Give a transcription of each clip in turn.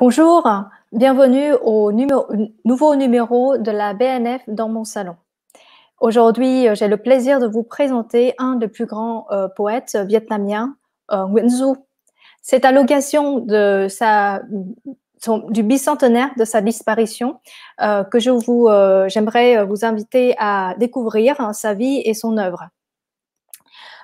Bonjour, bienvenue au nouveau numéro de la BNF dans mon salon. Aujourd'hui, euh, j'ai le plaisir de vous présenter un des plus grands euh, poètes vietnamiens, euh, Nguyen Du. C'est à l'occasion de sa du bicentenaire de sa disparition que je vous j'aimerais vous inviter à découvrir hein, sa vie et son œuvre.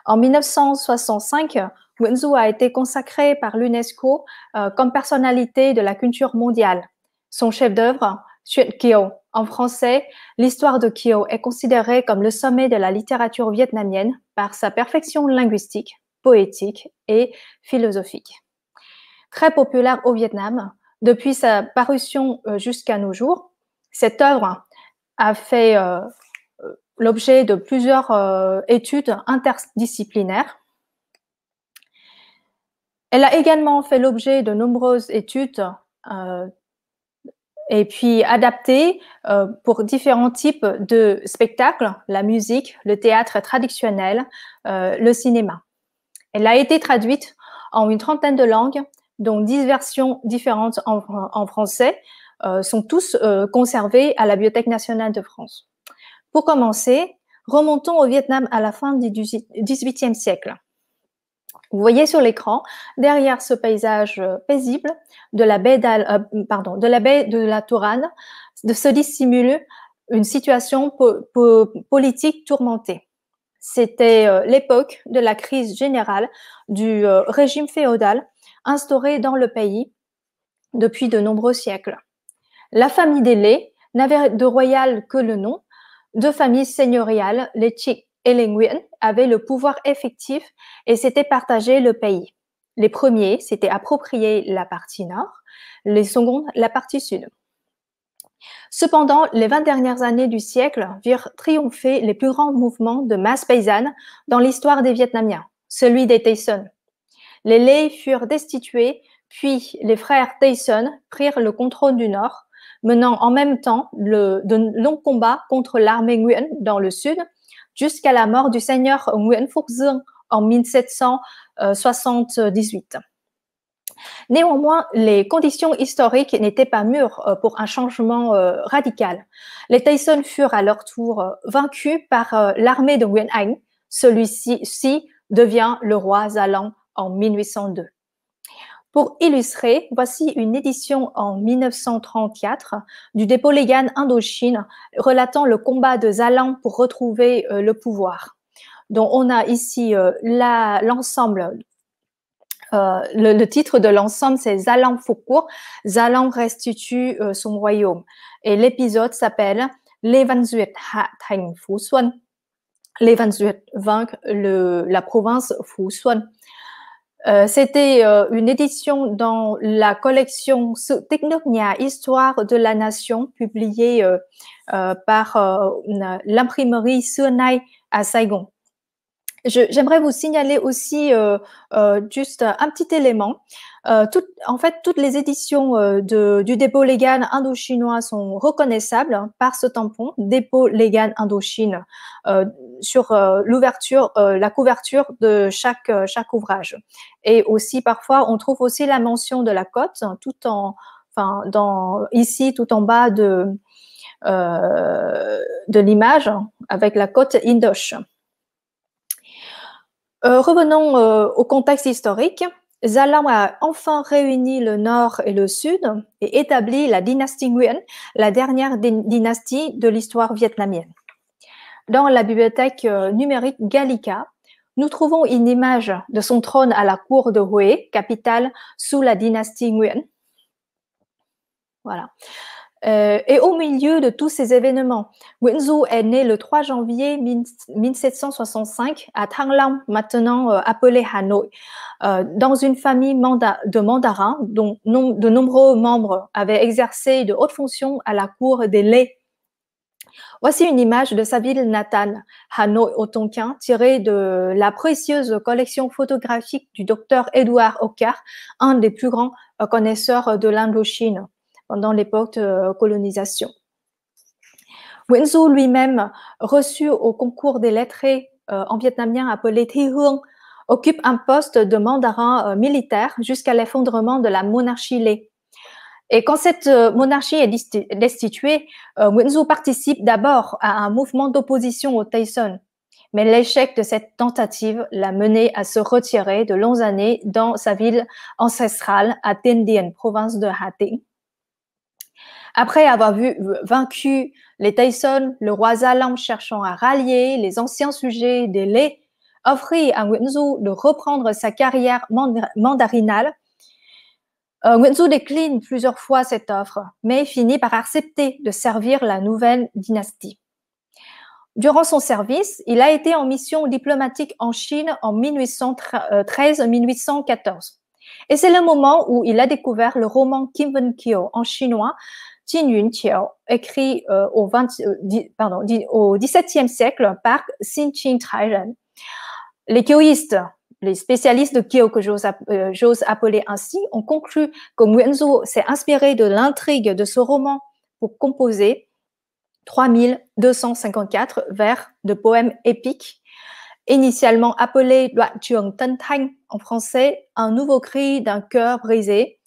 En 1965, Wenzhou a été consacré par l'UNESCO euh, comme personnalité de la culture mondiale. Son chef-d'œuvre, Kyo, en français, l'histoire de Kyo est considérée comme le sommet de la littérature vietnamienne par sa perfection linguistique, poétique et philosophique. Très populaire au Vietnam, depuis sa parution euh, jusqu'à nos jours, cette œuvre a fait euh, l'objet de plusieurs études interdisciplinaires elle a également fait l'objet de nombreuses études euh, et puis adaptées euh, pour différents types de spectacles, la musique, le théâtre traditionnel, euh, le cinéma. Elle a été traduite en une trentaine de langues, dont dix versions différentes en, français, sont tous conservées à la Bibliothèque nationale de France. Pour commencer, remontons au Vietnam à la fin du XVIIIe siècle. Vous voyez sur l'écran, derrière ce paysage euh, paisible euh, de la baie, de, la baie de se dissimule une situation politique tourmentée. C'était euh, l'époque de la crise générale du régime féodal instauré dans le pays depuis de nombreux siècles. La famille des Lé n'avait de royal que le nom, de familles seigneuriales, les Tchik et les Nguyen avaient le pouvoir effectif et s'étaient partagé le pays. Les premiers s'étaient appropriés la partie nord, les secondes la partie sud. Cependant, les 20 dernières années du siècle virent triompher les plus grands mouvements de masse paysanne dans l'histoire des Vietnamiens, celui des Tyson. Les Lei furent destitués, puis les frères tayson prirent le contrôle du nord, menant en même temps de longs combats contre l'armée Nguyen dans le sud jusqu'à la mort du seigneur Nguyen Phuc en 1778. Euh, Néanmoins, les conditions historiques n'étaient pas mûres euh, pour un changement euh, radical. Les Tyson furent à leur tour vaincus par l'armée de Nguyen Anh. Celui-ci devient le roi Zalang en 1802. Pour illustrer, voici une édition en 1934 du dépôt Légan Indochine relatant le combat de Zalang pour retrouver euh, le pouvoir. Donc on a ici euh, l'ensemble euh, le, titre de l'ensemble, c'est Zalang Foukour. Zalang restitue son royaume. Et l'épisode s'appelle L'Evanzuet Ha Tang Van vainc le, la province Xuân. Euh, c'était euh, une édition dans la collection Technochnia Histoire de la Nation, publiée euh, par l'imprimerie Sunai à Saigon. J'aimerais vous signaler aussi juste un petit élément. Tout, en fait, toutes les éditions du dépôt légal indochinois sont reconnaissables hein, par ce tampon, dépôt légal indochine sur euh, l'ouverture, euh, la couverture de chaque, euh, chaque ouvrage. Et aussi, parfois, on trouve aussi la mention de la côte, hein, tout en, enfin, dans, ici, tout en bas de, de l'image, hein, avec la côte Indoche. revenons au contexte historique. Zalam a enfin réuni le nord et le sud et établi la dynastie Nguyen, la dernière dynastie de l'histoire vietnamienne. Dans la bibliothèque euh, numérique Gallica, nous trouvons une image de son trône à la cour de Hue, capitale sous la dynastie Nguyen. Voilà. Euh, et au milieu de tous ces événements, Nguyen Du est né le 3 janvier 1765 à Tanglang, maintenant euh, appelé Hanoi, dans une famille de mandarins dont de nombreux membres avaient exercé de hautes fonctions à la cour des Lé Voici une image de sa ville natale, Hanoi au Tonkin, tirée de la précieuse collection photographique du docteur Edouard Ocar, un des plus grands euh, connaisseurs de l'Indochine pendant l'époque de euh, colonisation. Wenzhou lui-même, reçu au concours des lettrés euh, en vietnamien appelé Thi occupe un poste de mandarin militaire jusqu'à l'effondrement de la monarchie lait. Et quand cette euh, monarchie est destituée, euh, Wenzhou participe d'abord à un mouvement d'opposition au Tyson. Mais l'échec de cette tentative l'a mené à se retirer de longues années dans sa ville ancestrale à Tendian, province de Hating. Après avoir vu, vaincu les Tyson, le roi Zalang cherchant à rallier les anciens sujets des Lé, offrit à Wenzhou de reprendre sa carrière mandarinale euh, décline plusieurs fois cette offre, mais finit par accepter de servir la nouvelle dynastie. Durant son service, il a été en mission diplomatique en Chine en 1813-1814. Et c'est le moment où il a découvert le roman Kim Wen Kyo en chinois, Jin Yun Qiao, écrit euh, au, XVIIe euh, siècle par Xin Qin Ren. Les les spécialistes de Kyo que euh, j'ose appeler ainsi, ont conclu que Muenzo s'est inspiré de l'intrigue de ce roman pour composer 3254 vers de poèmes épiques, initialement appelé Tan en français, un nouveau cri d'un cœur brisé,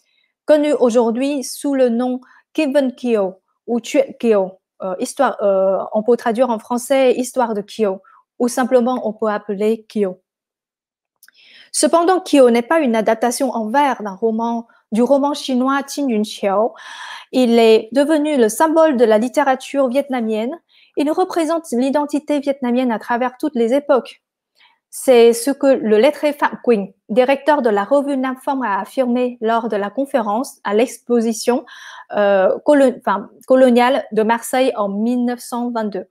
connu aujourd'hui sous le nom Kevin Kyo ou Kyo, euh, histoire, euh, on peut traduire en français histoire de Kyo, ou simplement on peut appeler Kyo. Cependant, Kyo n'est pas une adaptation en vers d'un roman du roman chinois Tin Yun Xiao. Il est devenu le symbole de la littérature vietnamienne. Il représente l'identité vietnamienne à travers toutes les époques. C'est ce que le lettré Phạm Quỳnh, directeur de la revue Nam a affirmé lors de la conférence à l'exposition euh, coloniale de Marseille en 1922.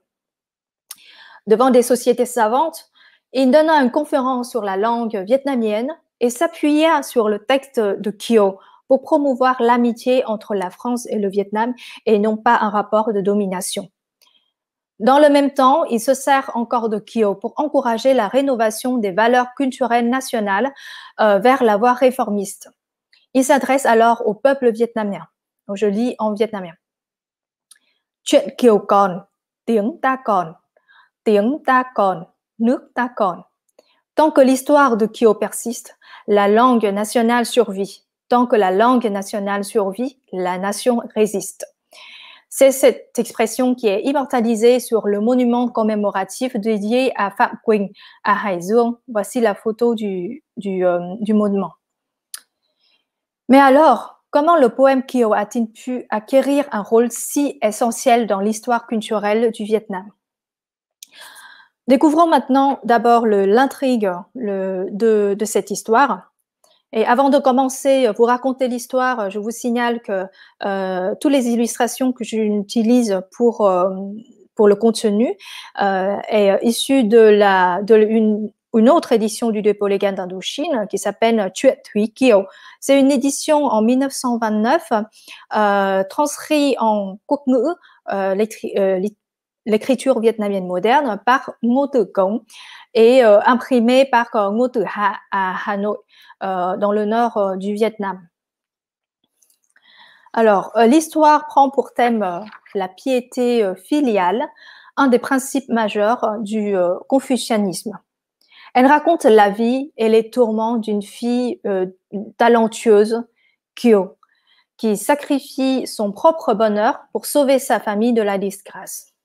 Devant des sociétés savantes, il donna une conférence sur la langue vietnamienne et s'appuya sur le texte de Kyo pour promouvoir l'amitié entre la France et le Vietnam et non pas un rapport de domination. Dans le même temps, il se sert encore de Kyo pour encourager la rénovation des valeurs culturelles nationales euh, vers la voie réformiste. Il s'adresse alors au peuple vietnamien. je lis en vietnamien. Kiều còn, tiếng ta còn, tiếng ta còn nước ta Tant que l'histoire de Kyo persiste, la langue nationale survit. Tant que la langue nationale survit, la nation résiste. C'est cette expression qui est immortalisée sur le monument commémoratif dédié à Phạm Quỳnh à Haizong. Voici la photo du, euh, du, monument. Mais alors, comment le poème Kyo a-t-il pu acquérir un rôle si essentiel dans l'histoire culturelle du Vietnam Découvrons maintenant d'abord l'intrigue de, cette histoire. Et avant de commencer, euh, vous raconter l'histoire, euh, je vous signale que euh, toutes les illustrations que j'utilise pour, euh, pour le contenu euh, est issue de, la, de une, autre édition du dépôt légal d'Indochine qui s'appelle Tui Kyo. C'est une édition en 1929, euh, transcrite en Kokmu, euh, l'écriture vietnamienne moderne par Ngô Tu et euh, imprimée par euh, Ngô Tu Ha à Hanoi, euh, dans le nord du Vietnam. Alors, l'histoire prend pour thème la piété filiale, un des principes majeurs du confucianisme. Elle raconte la vie et les tourments d'une fille talentueuse, Kyo, qui sacrifie son propre bonheur pour sauver sa famille de la disgrâce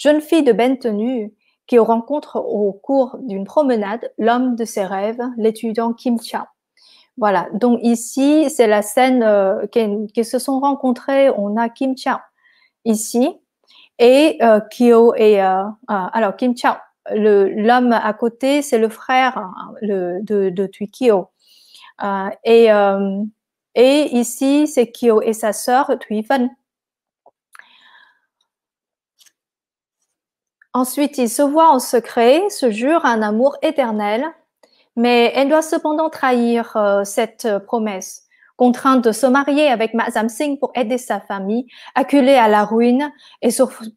jeune fille de belle tenue qui rencontre au cours d'une promenade l'homme de ses rêves, l'étudiant Kim Chao. Voilà, donc ici, c'est la scène euh, qu'ils se sont rencontrés. On a Kim Chao ici et euh, Kyo et... Euh, alors, Kim Chao, l'homme à côté, c'est le frère hein, de, de Kyo et, ici, c'est Kyo et sa sœur Van Ensuite, ils se voient en secret, se jurent un amour éternel, mais elle doit cependant trahir euh, cette euh, promesse. Contrainte de se marier avec Mazam Singh pour aider sa famille, acculée à la ruine et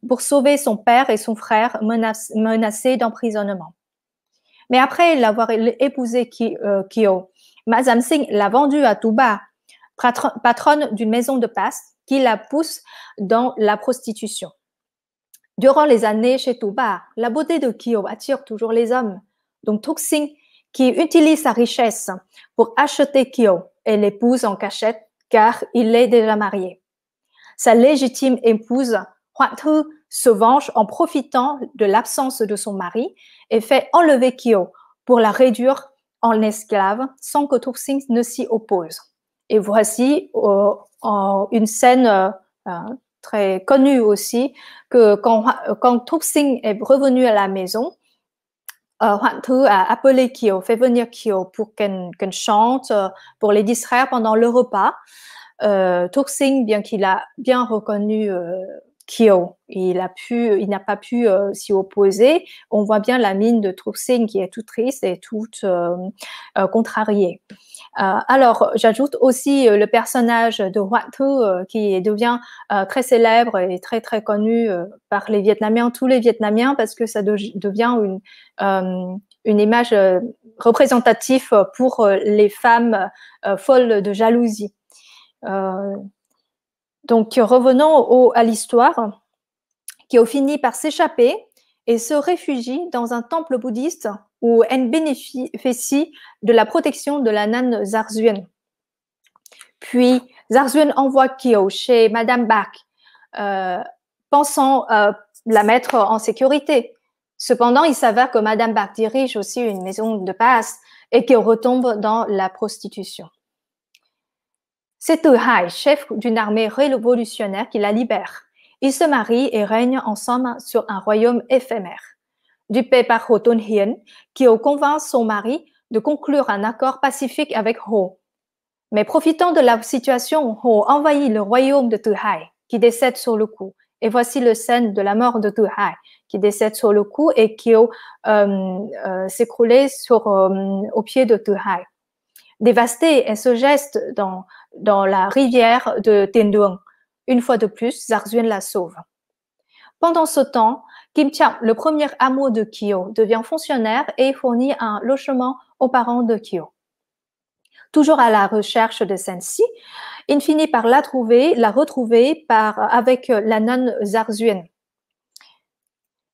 pour sauver son père et son frère menacés d'emprisonnement. Mais après l'avoir épousé euh, Kyo, Kyo, Singh l'a vendu à Touba, patronne d'une maison de passe qui la pousse dans la prostitution. Durant les années chez Touba, la beauté de Kyo attire toujours les hommes. Donc Tuxing, qui utilise sa richesse pour acheter Kyo et l'épouse en cachette car il est déjà marié. Sa légitime épouse, Huang se venge en profitant de l'absence de son mari et fait enlever Kyo pour la réduire en esclave sans que Tuxing ne s'y oppose. Et voici euh, une scène euh, euh, très connu aussi, que quand, quand Tuxing est revenu à la maison, euh, Huan a appelé Kyo, fait venir Kyo pour qu'elle chante, euh, pour les distraire pendant le repas. Euh, Tuxing, bien qu'il a bien reconnu euh, Kyo, il n'a pas pu euh, s'y opposer. On voit bien la mine de Tuxing qui est toute triste et toute contrariée. Euh, alors, j'ajoute aussi euh, le personnage de Huatu euh, qui devient très célèbre et très très connu par les Vietnamiens, tous les Vietnamiens, parce que ça devient une, image représentative pour les femmes folles de jalousie. donc, revenons à l'histoire qui a fini par s'échapper et se réfugie dans un temple bouddhiste où elle bénéficie de la protection de la nan Zarzuen. Puis Zarzuen envoie Kyo chez Madame Bach, euh, pensant euh, la mettre en sécurité. Cependant, il s'avère que Madame Bach dirige aussi une maison de passe et qu'elle retombe dans la prostitution. C'est Hai, chef d'une armée révolutionnaire, qui la libère. Ils se marient et règnent ensemble sur un royaume éphémère. Du par Ho Ton Hien, convainc son mari de conclure un accord pacifique avec Ho. Mais profitant de la situation, Ho envahit le royaume de Tu Hai, qui décède sur le coup. Et voici le scène de la mort de Tu Hai, qui décède sur le coup et qui euh, euh, s'écroule euh, au pied de Tu Hai. Dévasté elle se geste dans, dans la rivière de Tendung. Une fois de plus, Zarzuen la sauve. Pendant ce temps, Kim Chang, le premier amour de Kyo, devient fonctionnaire et fournit un logement aux parents de Kyo. Toujours à la recherche de Sensi, il finit par la trouver, la retrouver par, avec euh, la nonne Zarzuen.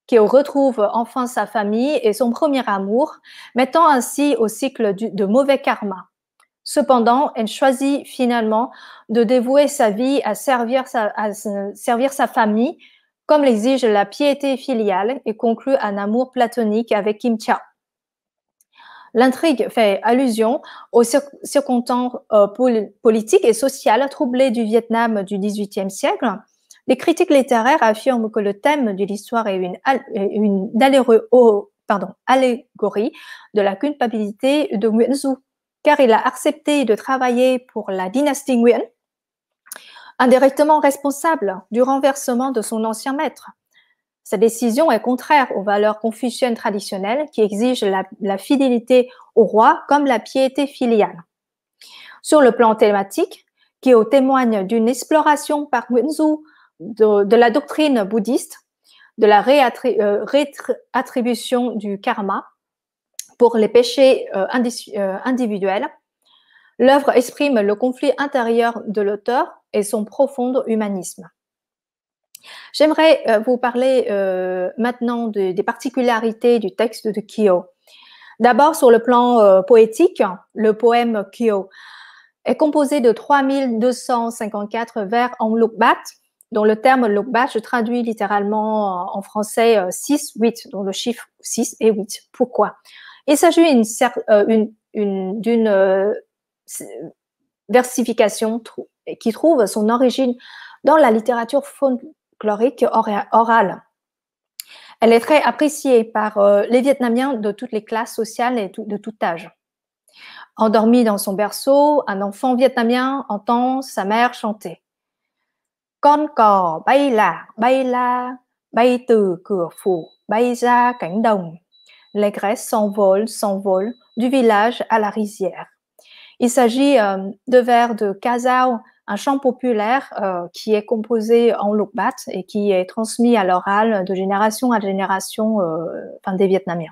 Kyo retrouve enfin sa famille et son premier amour, mettant ainsi au cycle de mauvais karma. Cependant, elle choisit finalement de dévouer sa vie à servir sa, famille, comme l'exige la piété filiale, et conclut un amour platonique avec Kim Cha. L'intrigue fait allusion au circonstance circonstances euh, politiques et sociales troublées du Vietnam du XVIIIe siècle. Les critiques littéraires affirment que le thème de l'histoire est une, oh, allégorie de la culpabilité de Nguyen car il a accepté de travailler pour la dynastie Nguyen, indirectement responsable du renversement de son ancien maître. Sa décision est contraire aux valeurs confuciennes traditionnelles qui exigent la, fidélité au roi comme la piété filiale. Sur le plan thématique, qui au témoigne d'une exploration par Nguyen de, de, la doctrine bouddhiste, de la réattribution euh, du karma pour les péchés euh, euh, individuels. L'œuvre exprime le conflit intérieur de l'auteur et son profond humanisme. J'aimerais euh, vous parler maintenant des particularités du texte de Kyo. D'abord, sur le plan poétique, le poème Kyo est composé de 3254 vers en lukbat, dont le terme lukbat se traduit littéralement en français 6, 8, dont le chiffre 6 et 8. Pourquoi il s'agit euh, d'une euh, versification qui trouve son origine dans la littérature folklorique orale. Elle est très appréciée par euh, les Vietnamiens de toutes les classes sociales et de tout âge. Endormi dans son berceau, un enfant vietnamien entend sa mère chanter. Con cò bay la, bay la, bay từ cửa phủ, bay ra cánh đồng les graisses s'envolent, s'envolent du village à la rizière. Il s'agit euh, de vers de Kazao, un chant populaire euh, qui est composé en lokbat et qui est transmis à l'oral de génération à génération euh, des Vietnamiens.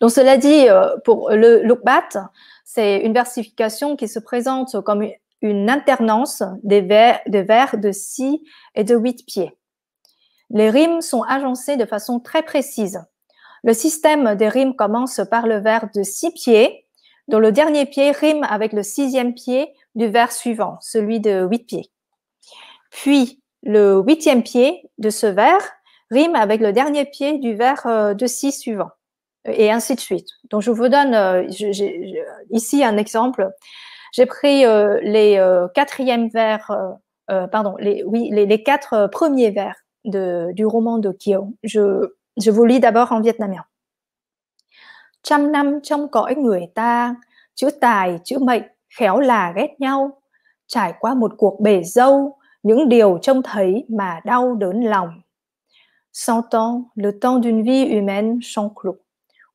Donc cela dit, pour le lokbat, c'est une versification qui se présente comme une, alternance des vers, de 6 et de huit pieds. Les rimes sont agencées de façon très précise le système des rimes commence par le vers de six pieds, dont le dernier pied rime avec le sixième pied du vers suivant, celui de huit pieds. Puis, le huitième pied de ce vers rime avec le dernier pied du vers euh, de six suivant, et ainsi de suite. Donc, je vous donne euh, ici un exemple. J'ai pris euh, les vers, pardon, les, quatre premiers vers du roman de Kyo. Je vous lis d'abord en vietnamien. Trăm năm trong cõi người ta, chữ tài, chữ mệnh, khéo là ghét nhau. Trải qua một cuộc bể dâu, những điều trông thấy mà đau đớn lòng. Cent ans, le temps d'une vie humaine sans clos.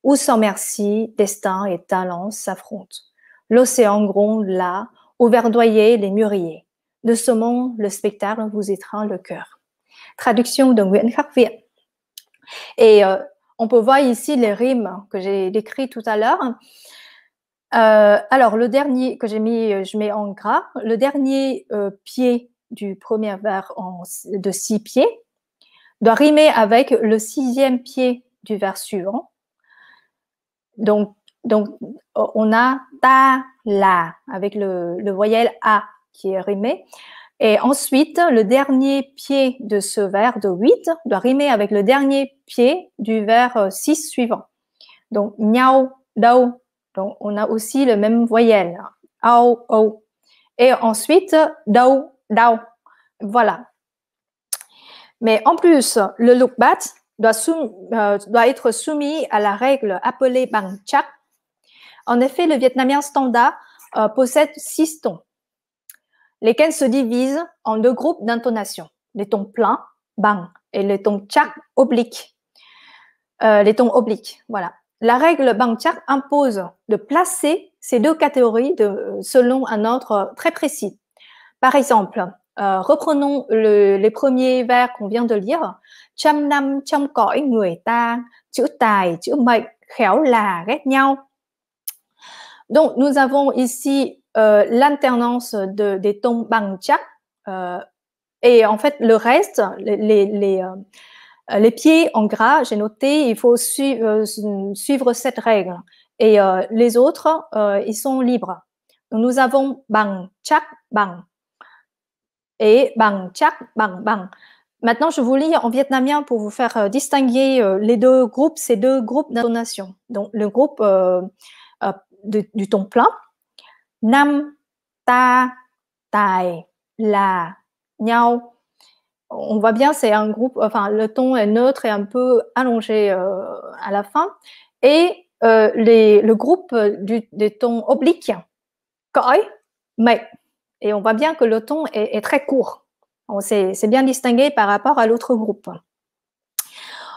Où sans merci, destin et talent s'affrontent. L'océan gronde là, ou verdoyer les mûriers. De ce monde, le spectacle vous étreint le cœur. Traduction de Nguyễn Khắc Viện. Et euh, on peut voir ici les rimes que j'ai décrites tout à l'heure. Euh, alors, le dernier que j'ai mis, euh, je mets en gras, le dernier pied du premier vers de six pieds doit rimer avec le sixième pied du vers suivant. Donc, on a ta, la, avec le, le voyelle A qui est rimé. Et ensuite, le dernier pied de ce vers de 8 doit rimer avec le dernier pied du vers 6 euh, suivant. Donc, niao, dao. Donc, on a aussi le même voyelle. Ao, o. Et ensuite, dao, dao. Voilà. Mais en plus, le lookbat doit, euh, doit, être soumis à la règle appelée bang cha. En effet, le vietnamien standard euh, possède six tons lesquels se divisent en deux groupes d'intonation, les tons pleins, bang, et les tons tchak, obliques. Euh, les tons obliques, voilà. La règle bang tchak impose de placer ces deux catégories euh, selon un ordre très précis. Par exemple, euh, reprenons les premiers vers qu'on vient de lire. Trăm nam người ta, chữ tài, chữ khéo là nhau. Donc, nous avons ici euh, l'alternance des tons Bang, Euh, et en fait, le reste, les, les, euh, pieds en gras, j'ai noté, il faut euh, suivre, cette règle. Et les autres, ils sont libres. nous avons bang, chak, bang. Et bang, chak, bang, bang. Maintenant, je vous lis en vietnamien pour vous faire distinguer les deux groupes, ces deux groupes d'intonation. Donc, le groupe du ton plein, Nam, ta tai la, nhau on voit bien, c'est un groupe, enfin, le ton est neutre et un peu allongé euh, à la fin. Et euh, le groupe des tons obliques, koi, mais. Et on voit bien que le ton est, est très court. On C'est bien distingué par rapport à l'autre groupe.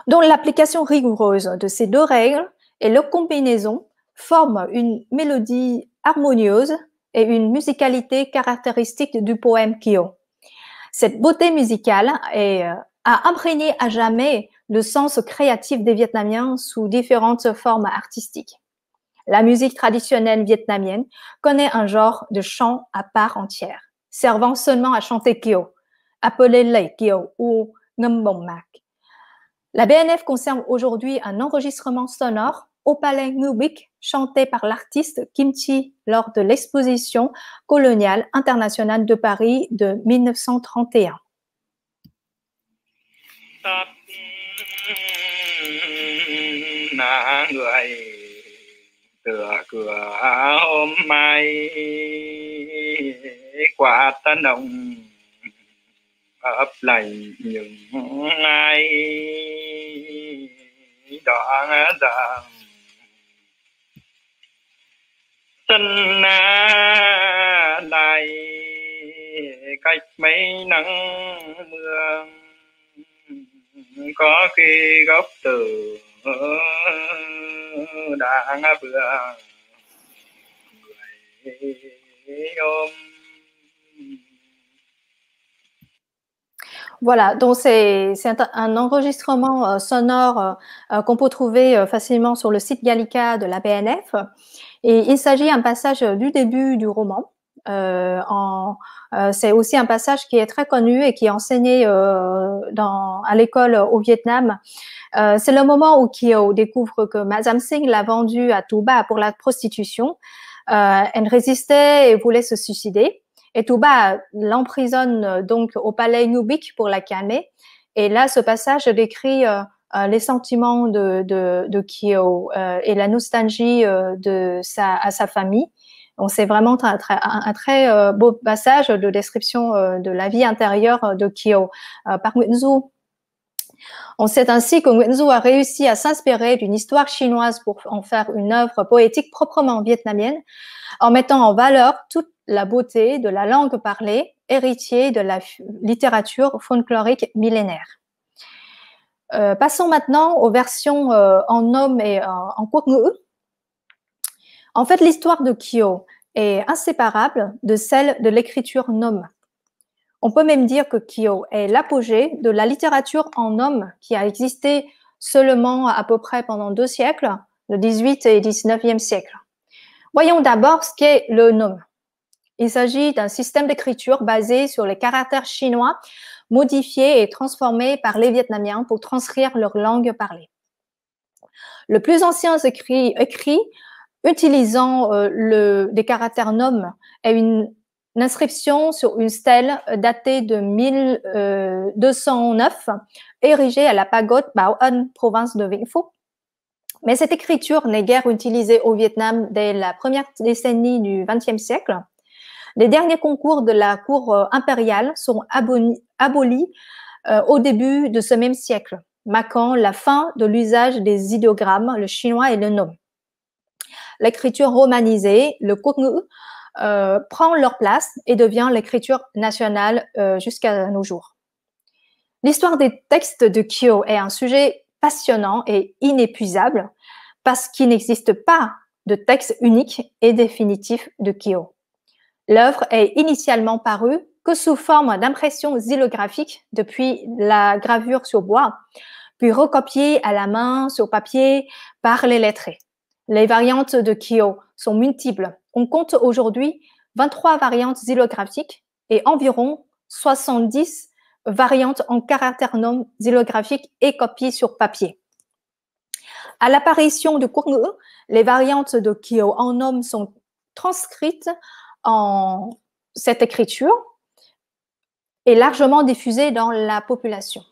Donc, l'application rigoureuse de ces deux règles et leur combinaison forment une mélodie harmonieuse et une musicalité caractéristique du poème Kyo. Cette beauté musicale est, euh, a imprégné à jamais le sens créatif des Vietnamiens sous différentes formes artistiques. La musique traditionnelle vietnamienne connaît un genre de chant à part entière, servant seulement à chanter Kyo, appelé Lei Kyo ou Ngâm Mak. La BNF conserve aujourd'hui un enregistrement sonore au Palais Nubik, chanté par l'artiste Kimchi lors de l'exposition coloniale internationale de Paris de 1931. chân na lại cách mấy nắng mưa có khi gốc từ đã vừa người ôm Voilà, donc c'est un enregistrement euh, sonore euh, euh, qu'on peut trouver facilement sur le site Gallica de la BNF. Et il s'agit d'un passage du début du roman. Euh, c'est aussi un passage qui est très connu et qui est enseigné dans, à l'école au Vietnam. c'est le moment où Kyo découvre que Madame Singh l'a vendue à Touba pour la prostitution. elle résistait et voulait se suicider. Et Touba l'emprisonne euh, donc au palais Nubik pour la calmer. Et là, ce passage décrit euh, euh, les sentiments de, de, Kyo et la nostalgie de sa, à sa famille. On c'est vraiment un, très beau passage de description de la vie intérieure de Kyo par Nguyen on sait ainsi que Nguyen a réussi à s'inspirer d'une histoire chinoise pour en faire une œuvre poétique proprement vietnamienne, en mettant en valeur toutes la beauté de la langue parlée, héritier de la littérature folklorique millénaire. Euh, passons maintenant aux versions euh, en homme et en koukou. En fait, l'histoire de Kyo est inséparable de celle de l'écriture nom. On peut même dire que Kyo est l'apogée de la littérature en homme qui a existé seulement à peu près pendant deux siècles, le 18 et 19e siècle. Voyons d'abord ce qu'est le nom. Il s'agit d'un système d'écriture basé sur les caractères chinois modifiés et transformés par les Vietnamiens pour transcrire leur langue parlée. Le plus ancien écrit, utilisant euh, le, des caractères noms est une, inscription sur une stèle datée de 1209 euh, érigée à la pagode Bao An, province de Vinh Phu. Mais cette écriture n'est guère utilisée au Vietnam dès la première décennie du XXe siècle. Les derniers concours de la cour euh, impériale sont abolis, euh, au début de ce même siècle, marquant la fin de l'usage des idéogrammes, le chinois et le nom. L'écriture romanisée, le Kungu, euh, prend leur place et devient l'écriture nationale jusqu'à nos jours. L'histoire des textes de Kyo est un sujet passionnant et inépuisable parce qu'il n'existe pas de texte unique et définitif de Kyo. L'œuvre est initialement parue que sous forme d'impressions xylographiques depuis la gravure sur bois, puis recopiée à la main sur papier par les lettrés. Les variantes de Kyo sont multiples. On compte aujourd'hui 23 variantes xylographiques et environ 70 variantes en caractère nom xylographiques et copiées sur papier. À l'apparition de Kwang les variantes de Kyo en nom sont transcrites en cette écriture est largement diffusée dans la population.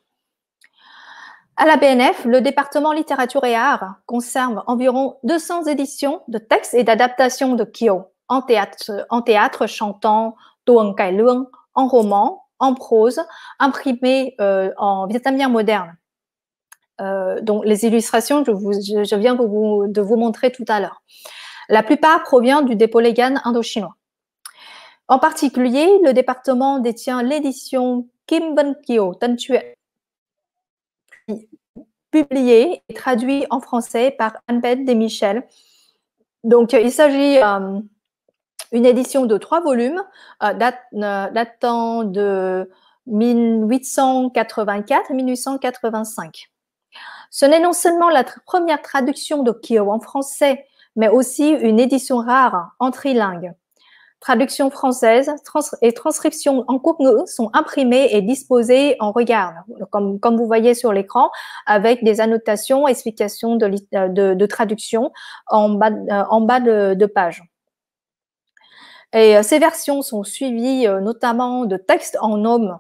À la BNF, le département littérature et arts conserve environ 200 éditions de textes et d'adaptations de Kyo en théâtre, chantant, Kai en roman, en prose, imprimées euh, en vietnamien moderne. Euh, donc les illustrations, je, je, viens de vous, montrer tout à l'heure. La plupart provient du dépôt légal indochinois. En particulier, le département détient l'édition Kim Kyo Kyo, publiée et traduite en français par Anne-Beth Michel. Donc, il s'agit d'une euh, édition de trois volumes euh, euh, datant de 1884 1885. Ce n'est non seulement la première traduction de Kyo en français, mais aussi une édition rare en trilingue. Traduction française et transcription en courbe sont imprimées et disposées en regard, comme, vous voyez sur l'écran, avec des annotations, explications de, euh, traduction en bas, euh, de, page. Et euh, ces versions sont suivies notamment de textes en homme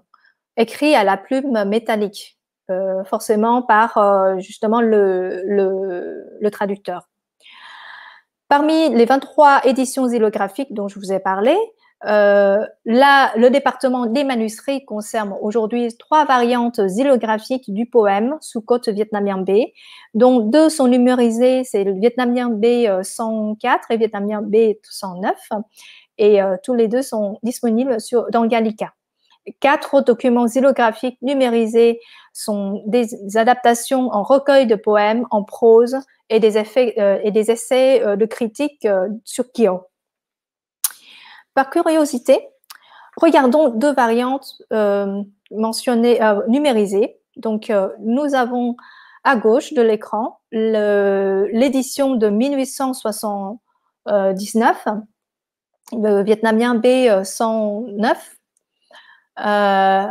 écrits à la plume métallique, forcément par justement le traducteur. Parmi les 23 éditions xylographiques dont je vous ai parlé, euh, là, le département des manuscrits concerne aujourd'hui trois variantes xylographiques du poème sous côte vietnamien B, dont deux sont numérisées, c'est le vietnamien B 104 euh, et le vietnamien B 109, et euh, tous les deux sont disponibles sur, dans Gallica. Quatre documents xylographiques numérisés sont des adaptations en recueil de poèmes, en prose et des, euh, essais euh, de critique euh, sur Kyo. Par curiosité, regardons deux variantes mentionnées, numérisées. Donc, nous avons à gauche de l'écran l'édition de 1879, le vietnamien B109, euh,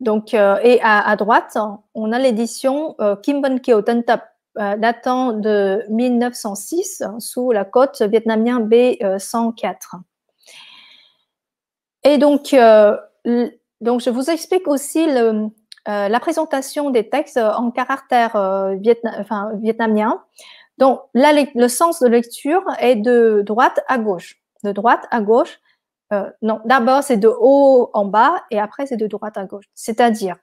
donc, euh, et à, droite, on a l'édition euh, Kim Bun Kyo Tentap datant de 1906 hein, sous la côte vietnamienne B104. Et donc, donc, je vous explique aussi la présentation des textes en caractère vietnamien. Donc, le sens de lecture est de droite à gauche, de droite à gauche. Euh, non, d'abord c'est de haut en bas et après c'est de droite à gauche. C'est-à-dire,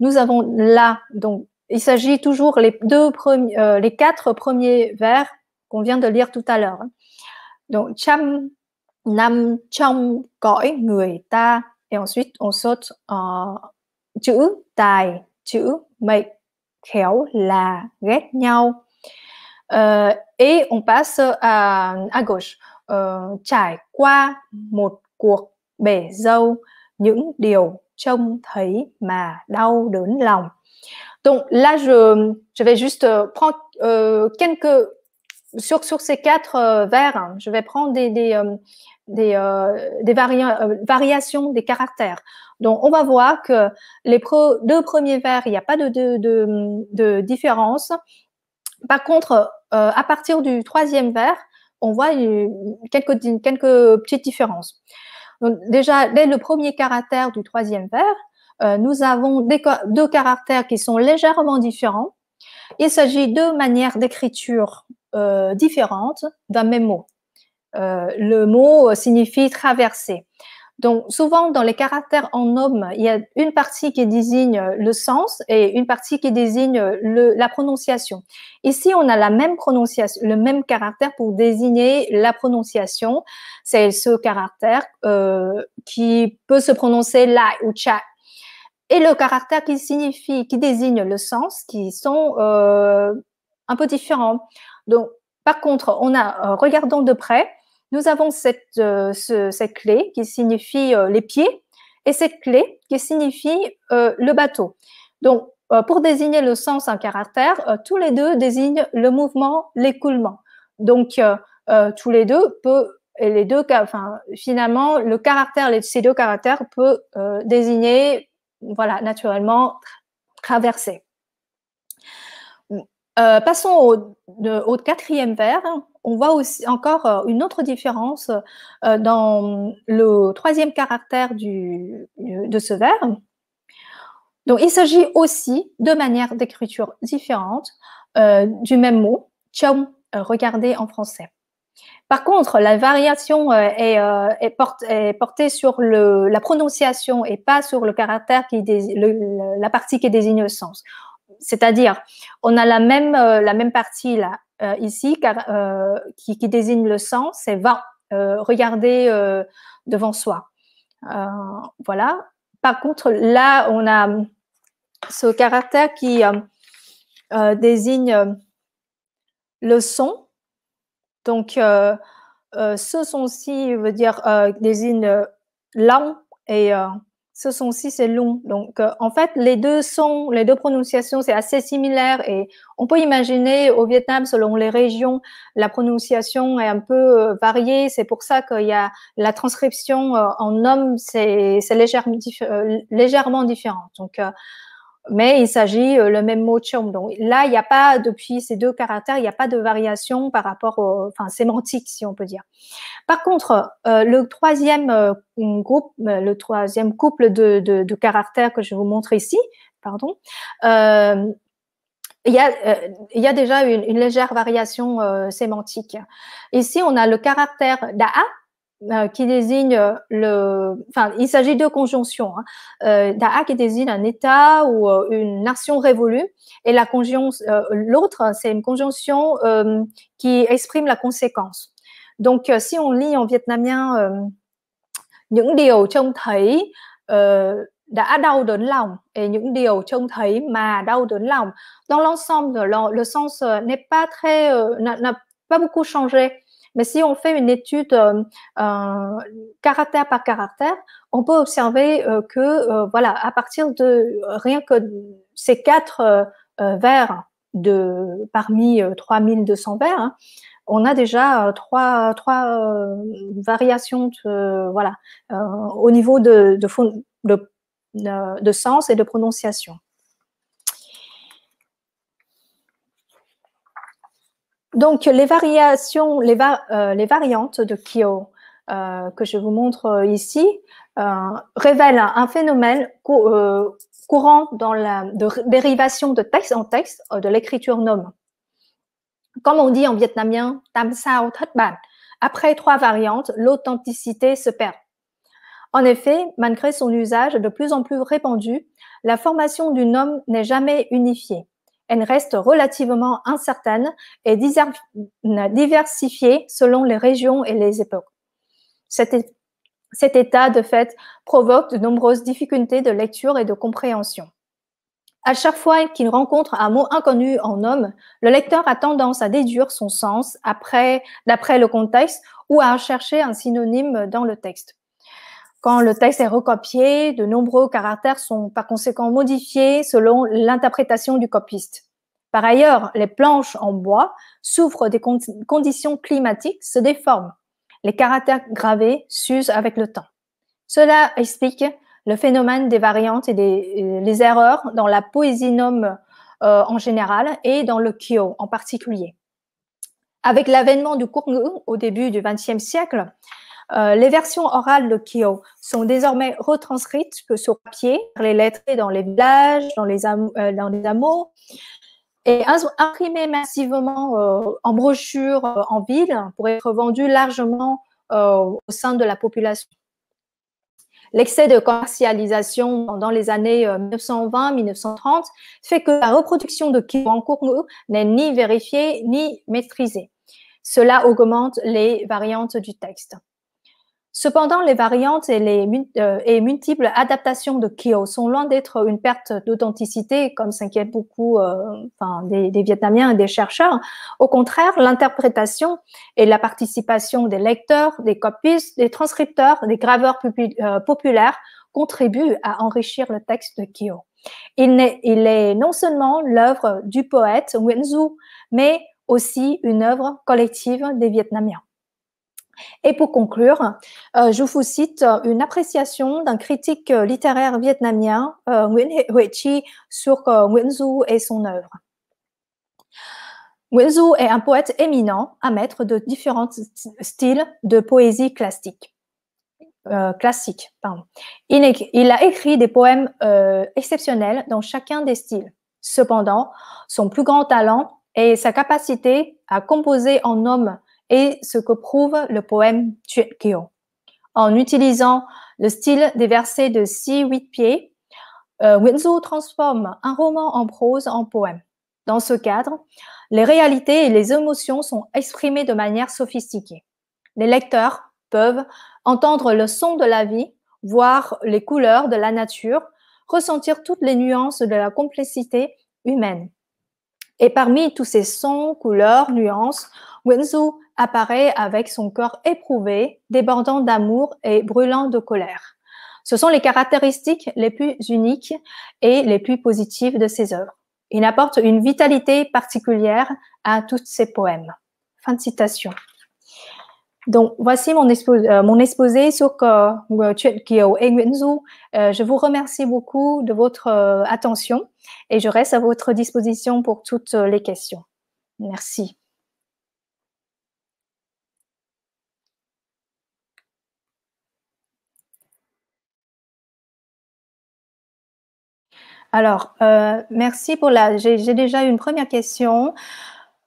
nous avons là, donc il s'agit toujours les euh, quatre premiers vers qu'on vient de lire tout à l'heure. Hein. Donc cham nam cham người ta et ensuite on saute en chữ tài chữ mệnh khéo là euh, et on passe à, gauche. Euh, qua một donc là, je, vais juste euh, prendre euh, quelques sur sur ces quatre euh, vers. Hein, je vais prendre des variations des caractères. Donc on va voir que les deux premiers vers, il n'y a pas de différence. Par contre, à partir du troisième vers, on voit quelques petites différences déjà, dès le premier caractère du troisième vers, euh, nous avons deux caractères qui sont légèrement différents. Il s'agit de manières d'écriture euh, différentes d'un même mot. Euh, le mot signifie traverser. Donc, souvent, dans les caractères en homme, il y a une partie qui désigne le sens et une partie qui désigne la prononciation. Ici, on a la même prononciation, le même caractère pour désigner la prononciation. C'est ce caractère euh, qui peut se prononcer la ou cha. Et le caractère qui signifie, qui désigne le sens, qui sont euh, un peu différents. Donc, par contre, on a, euh, regardons de près, nous avons cette, euh, cette clé qui signifie euh, les pieds et cette clé qui signifie euh, le bateau. Donc, pour désigner le sens en caractère, tous les deux désignent le mouvement, l'écoulement. Donc, tous les deux peut, et les deux, enfin, finalement, le caractère, les, ces deux caractères peut désigner, voilà, naturellement, traverser. passons au, quatrième vers on voit aussi encore euh, une autre différence euh, dans le troisième caractère de ce verbe. Donc, il s'agit aussi de manières d'écriture différentes euh, du même mot, chum, regardez en français. Par contre, la variation est, portée sur la prononciation et pas sur le caractère qui la partie qui désigne le sens. C'est-à-dire, on a la même, la même partie là, euh, ici, euh, qui, désigne le sang, c'est va, euh, regarder devant soi. voilà. Par contre, là, on a ce caractère qui désigne le son. Donc, ce son-ci veut dire désigne l'âme et ce son six c'est long. Donc, euh, en fait, les deux sons, les deux prononciations, c'est assez similaire et on peut imaginer au Vietnam, selon les régions, la prononciation est un peu euh, variée. C'est pour ça qu'il y a la transcription euh, en homme, c'est légère, légèrement différent. Donc, mais il s'agit euh, le même mot chum. Donc là, il n'y a pas, depuis ces deux caractères, il n'y a pas de variation par rapport, au, enfin, sémantique, si on peut dire. Par contre, euh, le troisième euh, groupe, euh, le troisième couple de, de, de, caractères que je vous montre ici, pardon, il y, a, il y a déjà une, légère variation sémantique. Ici, on a le caractère da'a euh, qui désigne euh, le. Enfin, il s'agit de conjonctions. Hein. Euh, qui désigne un État ou euh, une nation révolue, et la conjonction. l'autre, hein, c'est une conjonction qui exprime la conséquence. Donc, si on lit en vietnamien những điều trông thấy đã đau đớn lòng et những điều trông thấy mà đau đớn lòng, dans l'ensemble, le, sens n'est pas très n'a pas beaucoup changé. Mais si on fait une étude euh, euh, caractère par caractère, on peut observer euh, que, voilà, à partir de rien que ces quatre vers de, parmi 3200 vers, hein, on a déjà trois, variations au niveau de, de sens et de prononciation. Donc, les variations, les, euh, variantes de Kyo euh, que je vous montre euh, ici révèlent un phénomène courant dans la dérivation de texte en texte de l'écriture nom. Comme on dit en vietnamien, tam sao Après trois variantes, l'authenticité se perd. En effet, malgré son usage de plus en plus répandu, la formation du nom n'est jamais unifiée elle reste relativement incertaine et diversifiée selon les régions et les époques. Cet, état de fait provoque de nombreuses difficultés de lecture et de compréhension. À chaque fois qu'il rencontre un mot inconnu en homme, le lecteur a tendance à déduire son sens d'après le contexte ou à chercher un synonyme dans le texte. Quand le texte est recopié, de nombreux caractères sont par conséquent modifiés selon l'interprétation du copiste. Par ailleurs, les planches en bois souffrent des conditions climatiques, se déforment. Les caractères gravés s'usent avec le temps. Cela explique le phénomène des variantes et des euh, erreurs dans la poésie nomme euh, en général et dans le kyo en particulier. Avec l'avènement du Kungu au début du XXe siècle, euh, les versions orales de Kyo sont désormais retranscrites sur papier par les lettres dans les villages, dans les, euh, dans les hameaux, et imprimées massivement euh, en brochures euh, en ville pour être vendues largement au sein de la population. L'excès de commercialisation dans les années 1920-1930 fait que la reproduction de Kyo en cours n'est ni vérifiée ni maîtrisée. Cela augmente les variantes du texte. Cependant, les variantes et les euh, et multiples adaptations de Kyo sont loin d'être une perte d'authenticité, comme s'inquiètent beaucoup euh, des, Vietnamiens et des chercheurs. Au contraire, l'interprétation et la participation des lecteurs, des copistes, des transcripteurs, des graveurs euh, populaires contribuent à enrichir le texte de Kyo. Il est, il est non seulement l'œuvre du poète Nguyen Du, mais aussi une œuvre collective des Vietnamiens. Et pour conclure, euh, je vous cite euh, une appréciation d'un critique euh, littéraire vietnamien, Nguyen Hue Chi, sur Nguyen Zhu et son œuvre. Nguyen Zhu est un poète éminent, un maître de différents styles de poésie classique. classique Il, a écrit des poèmes exceptionnels dans chacun des styles. Cependant, son plus grand talent est sa capacité à composer en homme et ce que prouve le poème Kyo. En utilisant le style des versets de 6-8 pieds, euh, transforme un roman en prose en poème. Dans ce cadre, les réalités et les émotions sont exprimées de manière sophistiquée. Les lecteurs peuvent entendre le son de la vie, voir les couleurs de la nature, ressentir toutes les nuances de la complexité humaine. Et parmi tous ces sons, couleurs, nuances, Wenzhou apparaît avec son corps éprouvé, débordant d'amour et brûlant de colère. Ce sont les caractéristiques les plus uniques et les plus positives de ses œuvres. Il apporte une vitalité particulière à tous ses poèmes. Fin de citation. Donc, voici mon, euh, mon exposé sur euh, et Wenzhou. Euh, je vous remercie beaucoup de votre euh, attention et je reste à votre disposition pour toutes les questions. Merci. Alors, euh, merci pour la. J'ai déjà une première question.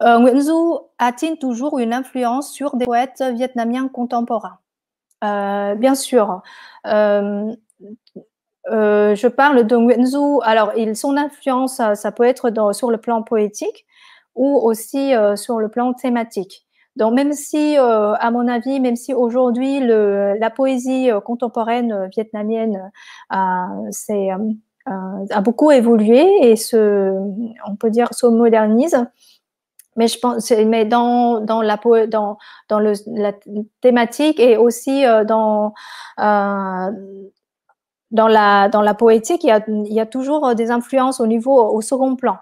Euh, Nguyen a-t-il toujours une influence sur des poètes vietnamiens contemporains euh, Bien sûr. Euh, je parle de Nguyen Du... Alors, son influence, ça peut être dans, sur le plan poétique ou aussi sur le plan thématique. Donc, même si, à mon avis, même si aujourd'hui la poésie contemporaine vietnamienne, c'est euh, a beaucoup évolué et se, on peut dire, se modernise. Mais je pense, mais dans dans la dans dans le, la thématique et aussi euh, dans euh, dans la dans la poétique, il y a il y a toujours des influences au niveau au second plan.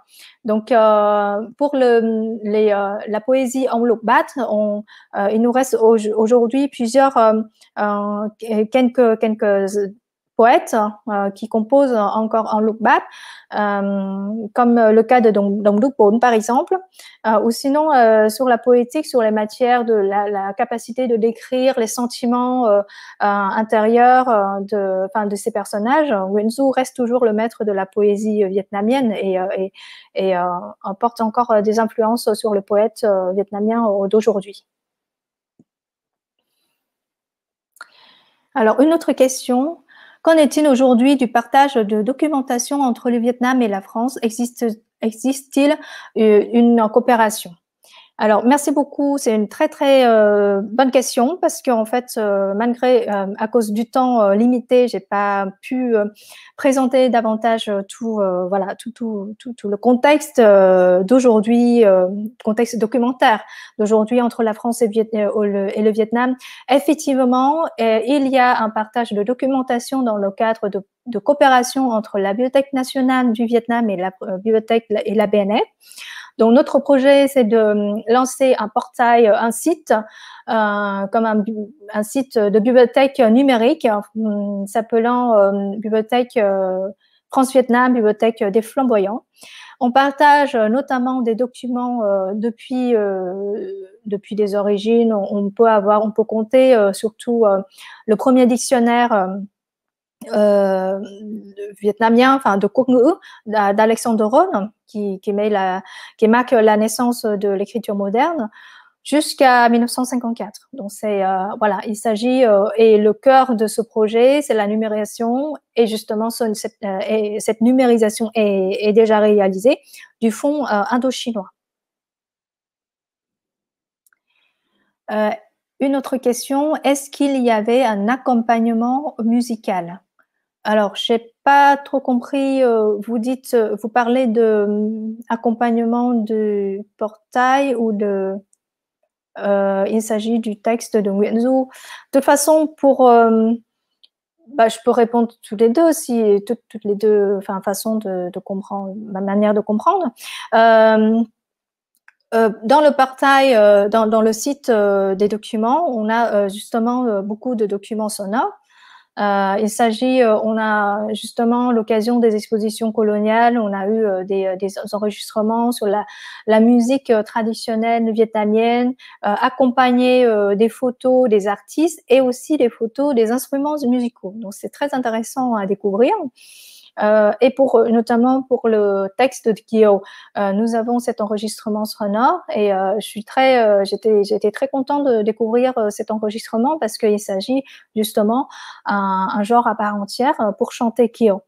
Donc pour le la poésie en bat, on il nous reste aujourd'hui plusieurs quelques quelques poète euh, qui compose encore en look euh, comme le cas de Duc Bon, par exemple, euh, ou sinon euh, sur la poétique, sur les matières de la, capacité de décrire les sentiments intérieurs de, de ces personnages. Du reste toujours le maître de la poésie vietnamienne et, et porte encore des influences sur le poète vietnamien d'aujourd'hui. Alors, une autre question. Qu'en est-il aujourd'hui du partage de documentation entre le Vietnam et la France Existe-t-il euh, une coopération alors, merci beaucoup. C'est une très, très euh, bonne question parce qu'en fait, euh, malgré, euh, à cause du temps limité, j'ai pas pu présenter davantage tout, voilà, tout, tout, tout, le contexte d'aujourd'hui, contexte documentaire d'aujourd'hui entre la France et, et, le Vietnam. Effectivement, il y a un partage de documentation dans le cadre de, de coopération entre la Bibliothèque nationale du Vietnam et la Bibliothèque et la BNF. Donc notre projet, c'est de euh, lancer un portail, euh, un site, euh, comme un, site de bibliothèque numérique hum, s'appelant Bibliothèque France-Vietnam, Bibliothèque des Flamboyants. On partage notamment des documents depuis, depuis des origines. on, peut avoir, on peut compter surtout le premier dictionnaire. Euh, vietnamien, enfin de Quốc d'Alexandre Rhône, qui, met la, qui marque la naissance de l'écriture moderne jusqu'à 1954. Donc c'est euh, voilà, il s'agit euh, et le cœur de ce projet, c'est la numérisation et justement cette, cette, numérisation est, déjà réalisée du fonds indochinois. une autre question, est-ce qu'il y avait un accompagnement musical alors, je pas trop compris. Euh, vous dites, euh, vous parlez de hum, accompagnement du portail ou de. Euh, il s'agit du texte de Nguyen De toute façon, pour. Hum, bah, je peux répondre tous les deux, si toutes, les deux, enfin, façon de, comprendre, ma manière de comprendre. Hum, dans le portail, dans, le site des documents, on a justement beaucoup de documents sonores. Euh, il s'agit, euh, on a justement l'occasion des expositions coloniales, on a eu euh, des, enregistrements sur la, musique traditionnelle vietnamienne, accompagnée des photos des artistes et aussi des photos des instruments musicaux. Donc c'est très intéressant à découvrir. Euh, et pour, notamment pour le texte de Guillaume. Euh, nous avons cet enregistrement sonore et euh, je suis très, j'étais, j'étais très contente de découvrir cet enregistrement parce qu'il s'agit justement un, genre à part entière pour chanter Guillaume.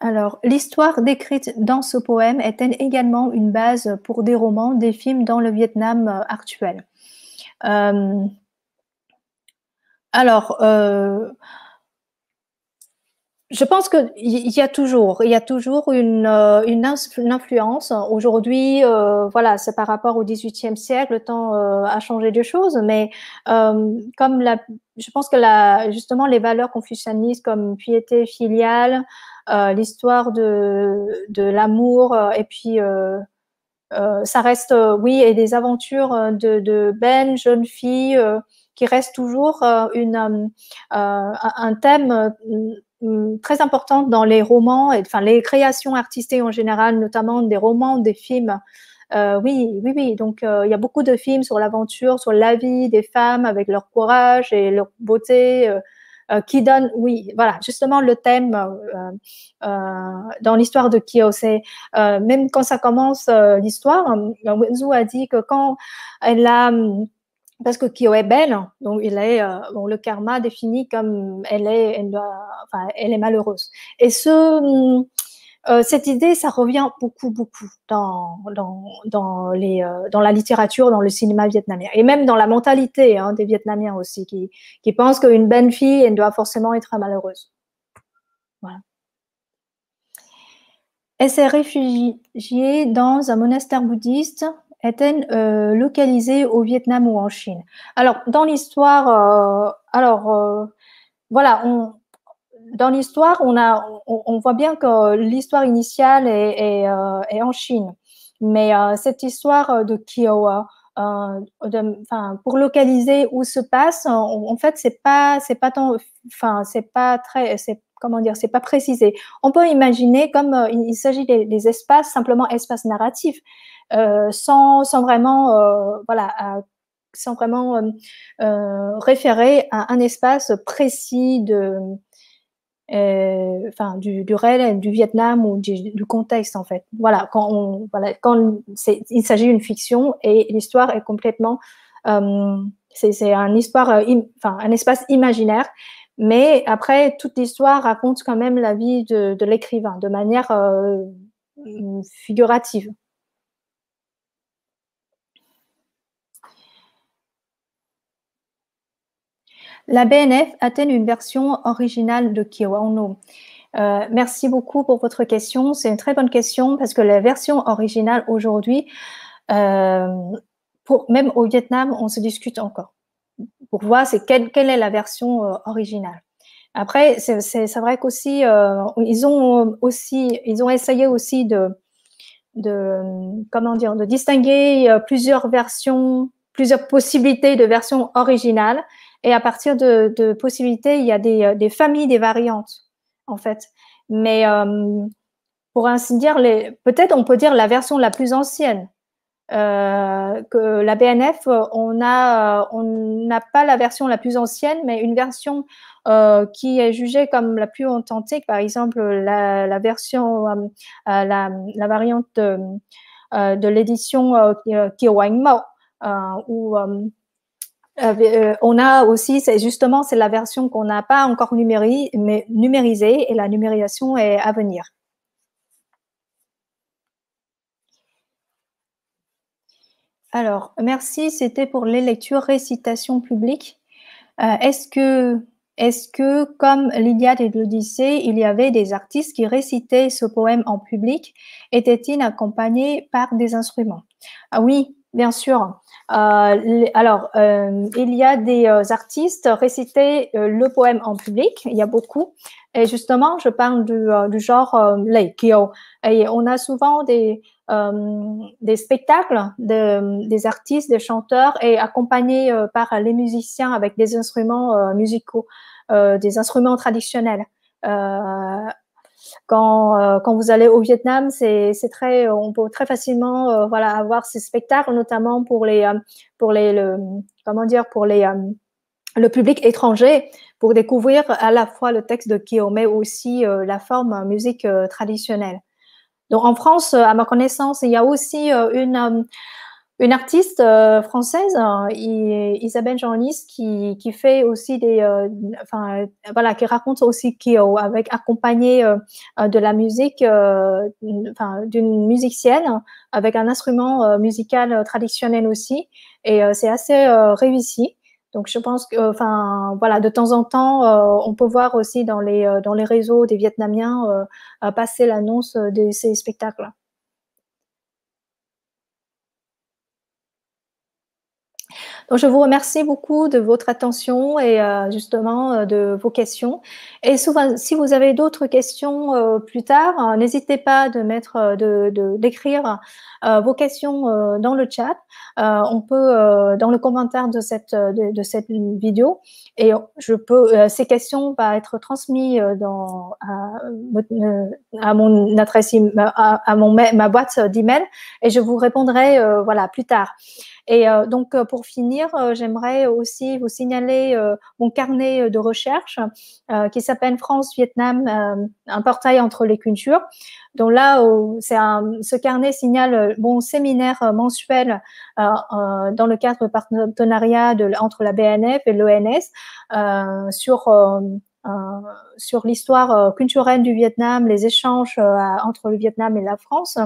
Alors, l'histoire décrite dans ce poème est également une base pour des romans, des films dans le Vietnam actuel. Alors, euh, je pense qu'il y, a toujours, il y a toujours une, euh, influence. Aujourd'hui, euh, voilà, c'est par rapport au XVIIIe siècle, le temps a changé de choses, mais comme je pense que justement les valeurs confucianistes comme piété filiale, l'histoire de, l'amour, et puis ça reste, oui, et des aventures de, de belles jeunes filles qui reste toujours euh, une, euh, euh, un thème mm, mm, très important dans les romans, et, enfin les créations artistiques en général, notamment des romans, des films. oui, oui, oui. Donc, il y a beaucoup de films sur l'aventure, sur la vie des femmes avec leur courage et leur beauté, qui donnent, oui, voilà, justement le thème dans l'histoire de Kyo. même quand ça commence l'histoire, Wenzhou a dit que quand elle a mm, parce que Kyo est belle, hein. donc est euh, le karma définit comme elle est, elle, est malheureuse. Et ce, euh, cette idée, ça revient beaucoup, beaucoup dans, dans, les, euh, dans la littérature, dans le cinéma vietnamien, et même dans la mentalité hein, des Vietnamiens aussi, qui, pensent qu'une belle fille, elle doit forcément être malheureuse. Voilà. Elle s'est réfugiée dans un monastère bouddhiste étaient euh, au Vietnam ou en Chine. Alors, dans l'histoire, euh, alors, euh, voilà, on, dans l'histoire, on, a, on, voit bien que l'histoire initiale est, euh, en Chine. Mais cette histoire de Kiowa, pour localiser où se passe, en, fait, c'est pas, c'est pas tant, enfin, c'est pas très, c'est comment dire, c'est pas précisé. On peut imaginer comme il s'agit des, espaces, simplement espaces narratifs. Euh, sans, vraiment, euh, voilà, sans vraiment euh, référer à un espace précis de, enfin du, du réel du Vietnam ou du, contexte en fait. Voilà quand voilà quand il s'agit d'une fiction et l'histoire est complètement c'est un histoire enfin un espace imaginaire. Mais après toute l'histoire raconte quand même la vie de l'écrivain de manière figurative. La BNF atteint une version originale de Kiwauno euh, Merci beaucoup pour votre question. C'est une très bonne question parce que la version originale aujourd'hui, euh, même au Vietnam, on se discute encore pour voir c'est quelle, est la version euh, originale. Après, c'est vrai qu'aussi, euh, ils ont aussi, ils ont essayé aussi de, de comment dire, de distinguer plusieurs versions, plusieurs possibilités de versions originales et à partir de, possibilités, il y a euh, des, familles, des variantes, en fait. Mais euh, pour ainsi dire, peut-être on peut dire la version la plus ancienne. Euh, que la BNF, on n'a on pas la version la plus ancienne, mais une version qui est jugée comme la plus authentique, par exemple la, version, la, variante de, de l'édition Kiwangmo, où euh, on a aussi, c'est justement, c'est la version qu'on n'a pas encore mais numérisée et la numérisation est à venir. Alors, merci, c'était pour les lectures récitations publiques. Euh, est-ce que, est que, comme l'Iliade et l'Odyssée, il y avait des artistes qui récitaient ce poème en public Était-il accompagné par des instruments Ah oui, Bien sûr. Euh, alors, euh, il y a des euh, artistes réciter euh, le poème en public. Il y a beaucoup. Et justement, je parle du, euh, du genre les Et on a souvent des, des spectacles de, des artistes, des chanteurs, et accompagnés par les musiciens avec des instruments musicaux, des instruments traditionnels. Quand, euh, quand vous allez au Vietnam, c'est très, euh, on peut très facilement euh, voilà avoir ces spectacles, notamment pour les pour les le, comment dire pour les le public étranger pour découvrir à la fois le texte de Kiyomé, mais aussi la forme musique traditionnelle. Donc en France, à ma connaissance, il y a aussi une une artiste euh, française, euh, Isabelle Jeanlis, qui, qui fait aussi des, euh, enfin voilà, qui raconte aussi Kyo avec accompagné de la musique, enfin d'une musicienne avec un instrument musical traditionnel aussi, et c'est assez réussi. Donc je pense que, enfin voilà, de temps en temps, on peut voir aussi dans les dans les réseaux des Vietnamiens passer l'annonce de ces spectacles. je vous remercie beaucoup de votre attention et euh, justement euh, de vos questions. Et souvent, si vous avez d'autres questions euh, plus tard, n'hésitez pas de mettre, de d'écrire vos questions dans le chat. on peut dans le commentaire de cette de, cette vidéo et je peux ces questions vont être transmises dans à, à mon adresse à, à mon ma boîte d'email et je vous répondrai voilà plus tard. Et euh, donc, euh, pour finir, euh, j'aimerais aussi vous signaler mon carnet de recherche qui s'appelle France-Vietnam, un portail entre les cultures. Donc là, ce carnet signale mon séminaire mensuel dans le cadre de partenariat entre la BNF et l'ONS sur l'histoire culturelle du Vietnam, les échanges entre le Vietnam et la France.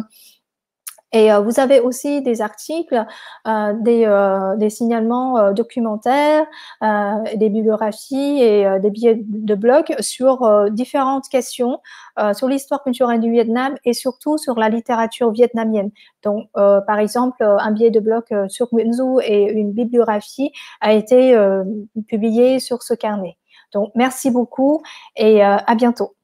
Et euh, vous avez aussi des articles, euh, des, euh, des, signalements euh, documentaires, euh, des bibliographies et des billets de blog sur différentes questions, sur l'histoire culturelle du Vietnam et surtout sur la littérature vietnamienne. Donc, par exemple, un billet de blog sur Nguyen et une bibliographie a été publiée sur ce carnet. Donc, merci beaucoup et à bientôt.